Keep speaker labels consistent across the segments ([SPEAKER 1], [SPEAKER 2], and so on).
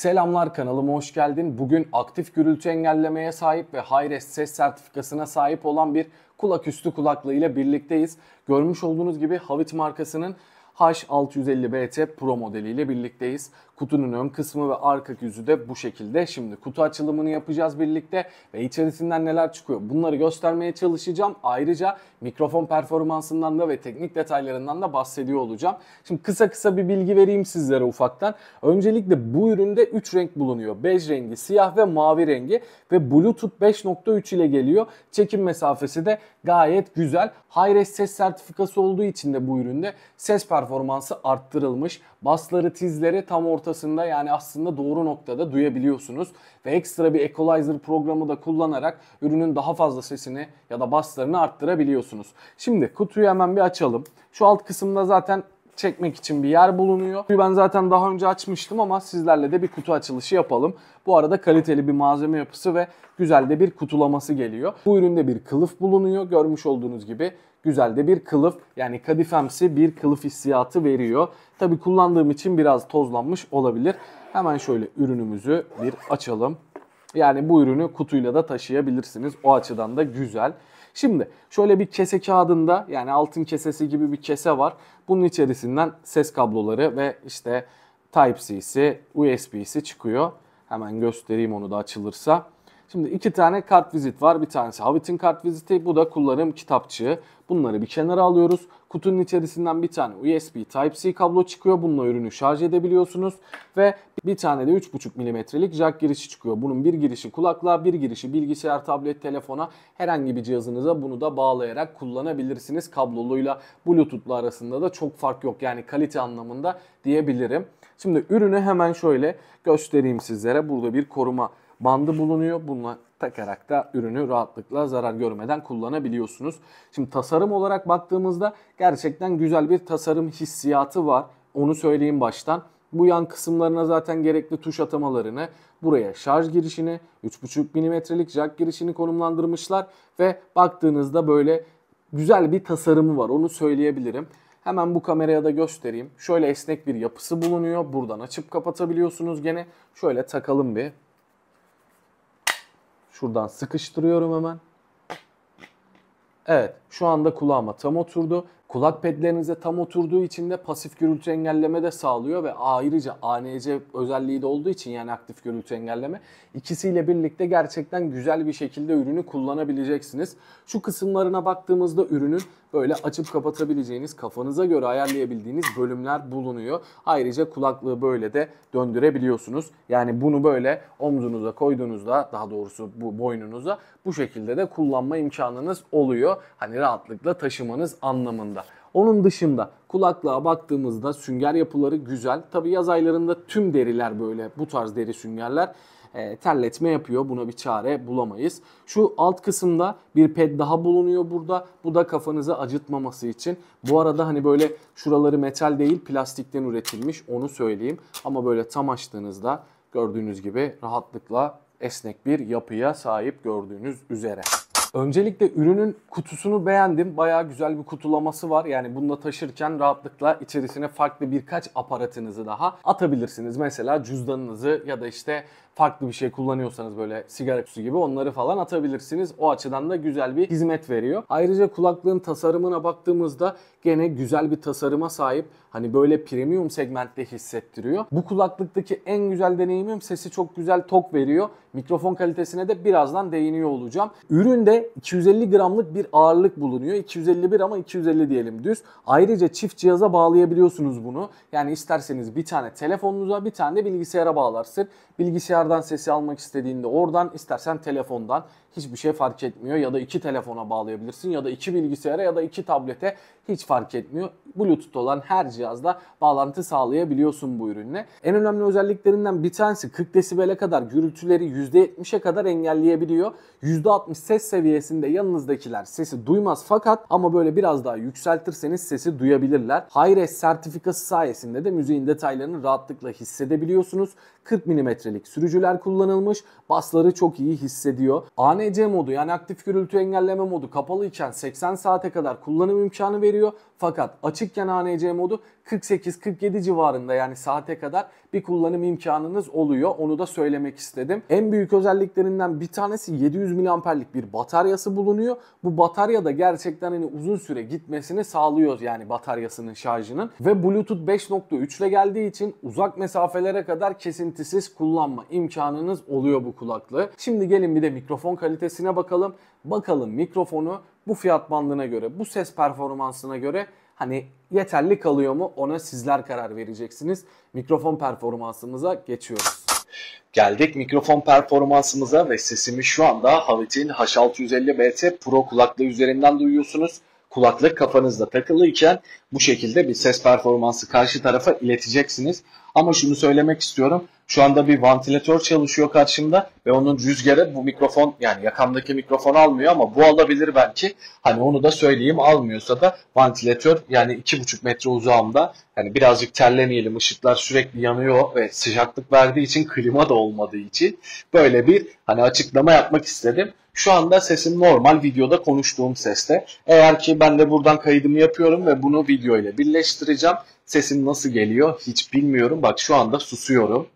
[SPEAKER 1] Selamlar kanalıma hoş geldin. Bugün aktif gürültü engellemeye sahip ve Hi-Res ses sertifikasına sahip olan bir kulak üstü kulaklığı ile birlikteyiz. Görmüş olduğunuz gibi Havit markasının H650BT Pro modeliyle birlikteyiz. Kutunun ön kısmı ve arka yüzü de bu şekilde. Şimdi kutu açılımını yapacağız birlikte ve içerisinden neler çıkıyor bunları göstermeye çalışacağım. Ayrıca mikrofon performansından da ve teknik detaylarından da bahsediyor olacağım. Şimdi kısa kısa bir bilgi vereyim sizlere ufaktan. Öncelikle bu üründe 3 renk bulunuyor. Bej rengi, siyah ve mavi rengi ve Bluetooth 5.3 ile geliyor. Çekim mesafesi de gayet güzel. Hi-Res ses sertifikası olduğu için de bu üründe ses performansı performansı arttırılmış. Basları tizleri tam ortasında yani aslında doğru noktada duyabiliyorsunuz. Ve ekstra bir equalizer programı da kullanarak ürünün daha fazla sesini ya da baslarını arttırabiliyorsunuz. Şimdi kutuyu hemen bir açalım. Şu alt kısımda zaten çekmek için bir yer bulunuyor. Ben zaten daha önce açmıştım ama sizlerle de bir kutu açılışı yapalım. Bu arada kaliteli bir malzeme yapısı ve güzel de bir kutulaması geliyor. Bu üründe bir kılıf bulunuyor. Görmüş olduğunuz gibi güzel de bir kılıf yani kadifemsi bir kılıf hissiyatı veriyor. Tabi kullandığım için biraz tozlanmış olabilir. Hemen şöyle ürünümüzü bir açalım. Yani bu ürünü kutuyla da taşıyabilirsiniz. O açıdan da güzel. Şimdi şöyle bir kese kağıdında yani altın kesesi gibi bir kese var. Bunun içerisinden ses kabloları ve işte Type-C'si, USB'si çıkıyor. Hemen göstereyim onu da açılırsa. Şimdi iki tane kartvizit var. Bir tanesi Havit'in kartviziti. Bu da kullanım kitapçığı. Bunları bir kenara alıyoruz. Kutunun içerisinden bir tane USB Type-C kablo çıkıyor. Bununla ürünü şarj edebiliyorsunuz. Ve bir tane de 3.5 milimetrelik jack girişi çıkıyor. Bunun bir girişi kulaklığa, bir girişi bilgisayar, tablet, telefona herhangi bir cihazınıza bunu da bağlayarak kullanabilirsiniz. Kabloluyla Bluetooth'la arasında da çok fark yok. Yani kalite anlamında diyebilirim. Şimdi ürünü hemen şöyle göstereyim sizlere. Burada bir koruma bandı bulunuyor. Bununla takarak da ürünü rahatlıkla zarar görmeden kullanabiliyorsunuz. Şimdi tasarım olarak baktığımızda gerçekten güzel bir tasarım hissiyatı var. Onu söyleyeyim baştan. Bu yan kısımlarına zaten gerekli tuş atamalarını, buraya şarj girişini, 3.5 milimetrelik jack girişini konumlandırmışlar ve baktığınızda böyle güzel bir tasarımı var onu söyleyebilirim. Hemen bu kameraya da göstereyim. Şöyle esnek bir yapısı bulunuyor. Buradan açıp kapatabiliyorsunuz gene. Şöyle takalım bir. Şuradan sıkıştırıyorum hemen. Evet şu anda kulağıma tam oturdu Kulak pedlerinize tam oturduğu için de pasif gürültü engelleme de sağlıyor ve ayrıca ANC özelliği de olduğu için yani aktif gürültü engelleme ikisiyle birlikte gerçekten güzel bir şekilde ürünü kullanabileceksiniz. Şu kısımlarına baktığımızda ürünün böyle açıp kapatabileceğiniz kafanıza göre ayarlayabildiğiniz bölümler bulunuyor. Ayrıca kulaklığı böyle de döndürebiliyorsunuz. Yani bunu böyle omzunuza koyduğunuzda daha doğrusu bu boynunuza bu şekilde de kullanma imkanınız oluyor. Hani rahatlıkla taşımanız anlamında. Onun dışında kulaklığa baktığımızda sünger yapıları güzel. Tabi yaz aylarında tüm deriler böyle bu tarz deri süngerler e, terletme yapıyor. Buna bir çare bulamayız. Şu alt kısımda bir ped daha bulunuyor burada. Bu da kafanızı acıtmaması için. Bu arada hani böyle şuraları metal değil plastikten üretilmiş onu söyleyeyim. Ama böyle tam açtığınızda gördüğünüz gibi rahatlıkla esnek bir yapıya sahip gördüğünüz üzere. Öncelikle ürünün kutusunu beğendim. Bayağı güzel bir kutulaması var. Yani bununla taşırken rahatlıkla içerisine farklı birkaç aparatınızı daha atabilirsiniz. Mesela cüzdanınızı ya da işte farklı bir şey kullanıyorsanız böyle sigara kutusu gibi onları falan atabilirsiniz. O açıdan da güzel bir hizmet veriyor. Ayrıca kulaklığın tasarımına baktığımızda gene güzel bir tasarıma sahip. Hani böyle premium segmentte hissettiriyor. Bu kulaklıktaki en güzel deneyimim sesi çok güzel tok veriyor. Mikrofon kalitesine de birazdan değiniyor olacağım. Üründe 250 gramlık bir ağırlık bulunuyor. 251 ama 250 diyelim düz. Ayrıca çift cihaza bağlayabiliyorsunuz bunu. Yani isterseniz bir tane telefonunuza bir tane de bilgisayara bağlarsın. Bilgisayarda bilgisayardan sesi almak istediğinde oradan istersen telefondan hiçbir şey fark etmiyor ya da iki telefona bağlayabilirsin ya da iki bilgisayara ya da iki tablete hiç fark etmiyor. Bluetooth olan her cihazda bağlantı sağlayabiliyorsun bu ürünle. En önemli özelliklerinden bir tanesi 40 desibele kadar gürültüleri %70'e kadar engelleyebiliyor. %60 ses seviyesinde yanınızdakiler sesi duymaz fakat ama böyle biraz daha yükseltirseniz sesi duyabilirler. Hi-Res sertifikası sayesinde de müziğin detaylarını rahatlıkla hissedebiliyorsunuz. 40 milimetrelik sürücü gücüler kullanılmış. Basları çok iyi hissediyor. ANC modu yani aktif gürültü engelleme modu kapalı iken 80 saate kadar kullanım imkanı veriyor fakat açıkken ANC modu 48-47 civarında yani saate kadar bir kullanım imkanınız oluyor. Onu da söylemek istedim. En büyük özelliklerinden bir tanesi 700 miliamperlik bir bataryası bulunuyor. Bu batarya da gerçekten hani uzun süre gitmesini sağlıyor yani bataryasının şarjının. Ve Bluetooth 5.3 ile geldiği için uzak mesafelere kadar kesintisiz kullanma imkanınız oluyor bu kulaklığı. Şimdi gelin bir de mikrofon kalitesine bakalım. Bakalım mikrofonu bu fiyat bandına göre, bu ses performansına göre hani yeterli kalıyor mu ona sizler karar vereceksiniz. Mikrofon performansımıza geçiyoruz. Geldik mikrofon performansımıza ve sesimi şu anda Havit'in H650 BT Pro kulaklığı üzerinden duyuyorsunuz. Kulaklık kafanızda takılıyken bu şekilde bir ses performansı karşı tarafa ileteceksiniz. Ama şunu söylemek istiyorum. Şu anda bir vantilatör çalışıyor karşımda ve onun rüzgarı bu mikrofon yani yakamdaki mikrofon almıyor ama bu alabilir belki. Hani onu da söyleyeyim almıyorsa da vantilatör yani 2,5 metre uzağımda hani birazcık terlemeyelim ışıklar sürekli yanıyor ve sıcaklık verdiği için klima da olmadığı için böyle bir hani açıklama yapmak istedim. Şu anda sesim normal videoda konuştuğum seste. Eğer ki ben de buradan kaydımı yapıyorum ve bunu video ile birleştireceğim. Sesim nasıl geliyor hiç bilmiyorum. Bak şu anda susuyorum.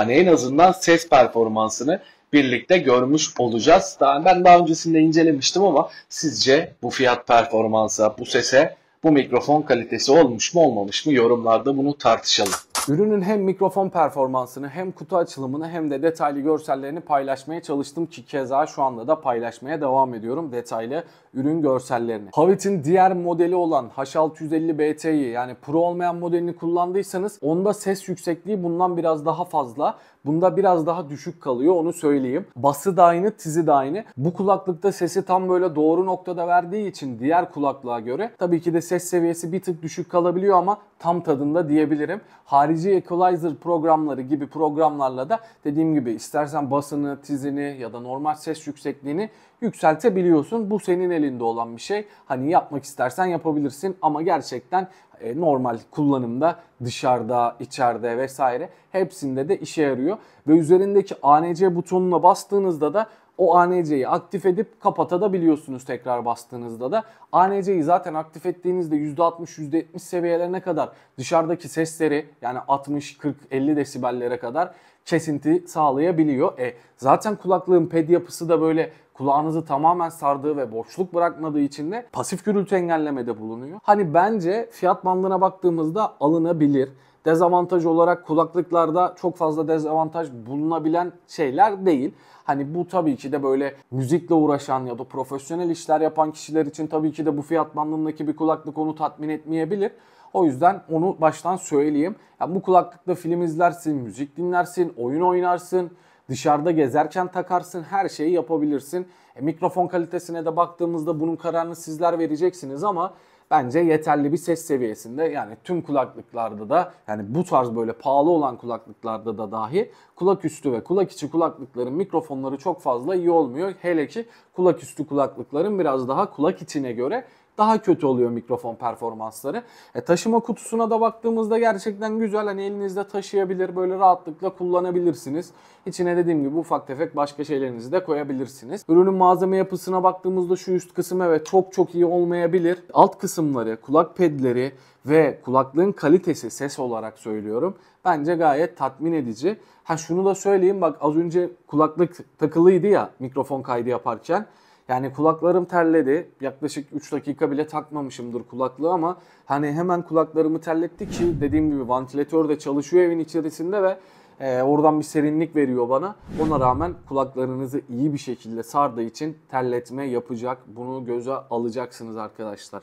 [SPEAKER 1] Hani en azından ses performansını birlikte görmüş olacağız. Daha, ben daha öncesinde incelemiştim ama sizce bu fiyat performansa, bu sese, bu mikrofon kalitesi olmuş mu olmamış mı yorumlarda bunu tartışalım. Ürünün hem mikrofon performansını hem kutu açılımını hem de detaylı görsellerini paylaşmaya çalıştım ki keza şu anda da paylaşmaya devam ediyorum detaylı ürün görsellerini. Havit'in diğer modeli olan H650 BT'yi yani Pro olmayan modelini kullandıysanız onda ses yüksekliği bundan biraz daha fazla. Bunda biraz daha düşük kalıyor onu söyleyeyim. Bası da aynı, tizi de aynı. Bu kulaklıkta sesi tam böyle doğru noktada verdiği için diğer kulaklığa göre tabii ki de ses seviyesi bir tık düşük kalabiliyor ama tam tadında diyebilirim. Harici equalizer programları gibi programlarla da dediğim gibi istersen basını, tizini ya da normal ses yüksekliğini yükseltebiliyorsun. Bu senin elinde olan bir şey. Hani yapmak istersen yapabilirsin ama gerçekten e, normal kullanımda dışarıda, içeride vesaire hepsinde de işe yarıyor. Ve üzerindeki ANC butonuna bastığınızda da o ANC'yi aktif edip kapatabiliyorsunuz tekrar bastığınızda da. ANC'yi zaten aktif ettiğinizde %60, %70 seviyelerine kadar dışarıdaki sesleri yani 60, 40, 50 desibellere kadar kesinti sağlayabiliyor. E zaten kulaklığın ped yapısı da böyle kulağınızı tamamen sardığı ve boşluk bırakmadığı için de pasif gürültü engellemede bulunuyor. Hani bence fiyat bandına baktığımızda alınabilir. Dezavantaj olarak kulaklıklarda çok fazla dezavantaj bulunabilen şeyler değil. Hani bu tabii ki de böyle müzikle uğraşan ya da profesyonel işler yapan kişiler için tabii ki de bu fiyat bandındaki bir kulaklık onu tatmin etmeyebilir. O yüzden onu baştan söyleyeyim. Yani bu kulaklıkla film izlersin, müzik dinlersin, oyun oynarsın, dışarıda gezerken takarsın, her şeyi yapabilirsin. E, mikrofon kalitesine de baktığımızda bunun kararını sizler vereceksiniz ama bence yeterli bir ses seviyesinde. Yani tüm kulaklıklarda da yani bu tarz böyle pahalı olan kulaklıklarda da dahi kulak üstü ve kulak içi kulaklıkların mikrofonları çok fazla iyi olmuyor. Hele ki kulak üstü kulaklıkların biraz daha kulak içine göre daha kötü oluyor mikrofon performansları. E, taşıma kutusuna da baktığımızda gerçekten güzel. Hani elinizde taşıyabilir böyle rahatlıkla kullanabilirsiniz. İçine dediğim gibi ufak tefek başka şeylerinizi de koyabilirsiniz. Ürünün malzeme yapısına baktığımızda şu üst kısım evet çok çok iyi olmayabilir. Alt kısımları, kulak pedleri ve kulaklığın kalitesi ses olarak söylüyorum. Bence gayet tatmin edici. Ha şunu da söyleyeyim bak az önce kulaklık takılıydı ya mikrofon kaydı yaparken. Yani kulaklarım terledi. Yaklaşık 3 dakika bile takmamışımdır kulaklığı ama hani hemen kulaklarımı terletti ki dediğim gibi ventilatör de çalışıyor evin içerisinde ve e, oradan bir serinlik veriyor bana. Ona rağmen kulaklarınızı iyi bir şekilde sardığı için terletme yapacak. Bunu göze alacaksınız arkadaşlar.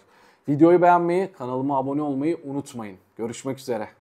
[SPEAKER 1] Videoyu beğenmeyi, kanalıma abone olmayı unutmayın. Görüşmek üzere.